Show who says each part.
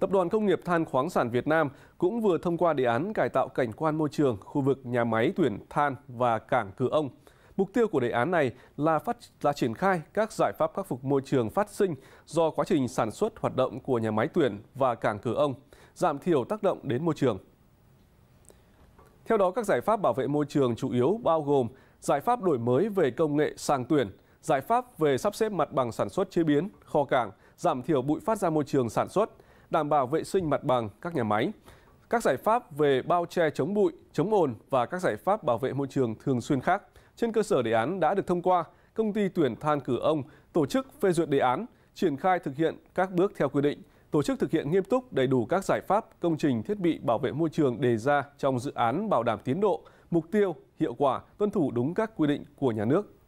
Speaker 1: Tập đoàn Công nghiệp Than khoáng sản Việt Nam cũng vừa thông qua đề án cải tạo cảnh quan môi trường khu vực nhà máy tuyển than và cảng Cửa Ông. Mục tiêu của đề án này là phát là triển khai các giải pháp khắc phục môi trường phát sinh do quá trình sản xuất hoạt động của nhà máy tuyển và cảng Cửa Ông, giảm thiểu tác động đến môi trường. Theo đó, các giải pháp bảo vệ môi trường chủ yếu bao gồm giải pháp đổi mới về công nghệ sàng tuyển, giải pháp về sắp xếp mặt bằng sản xuất chế biến, kho cảng, giảm thiểu bụi phát ra môi trường sản xuất – đảm bảo vệ sinh mặt bằng các nhà máy, các giải pháp về bao che chống bụi, chống ồn và các giải pháp bảo vệ môi trường thường xuyên khác. Trên cơ sở đề án đã được thông qua, công ty tuyển than cử ông tổ chức phê duyệt đề án, triển khai thực hiện các bước theo quy định, tổ chức thực hiện nghiêm túc đầy đủ các giải pháp, công trình, thiết bị bảo vệ môi trường đề ra trong dự án bảo đảm tiến độ, mục tiêu, hiệu quả, tuân thủ đúng các quy định của nhà nước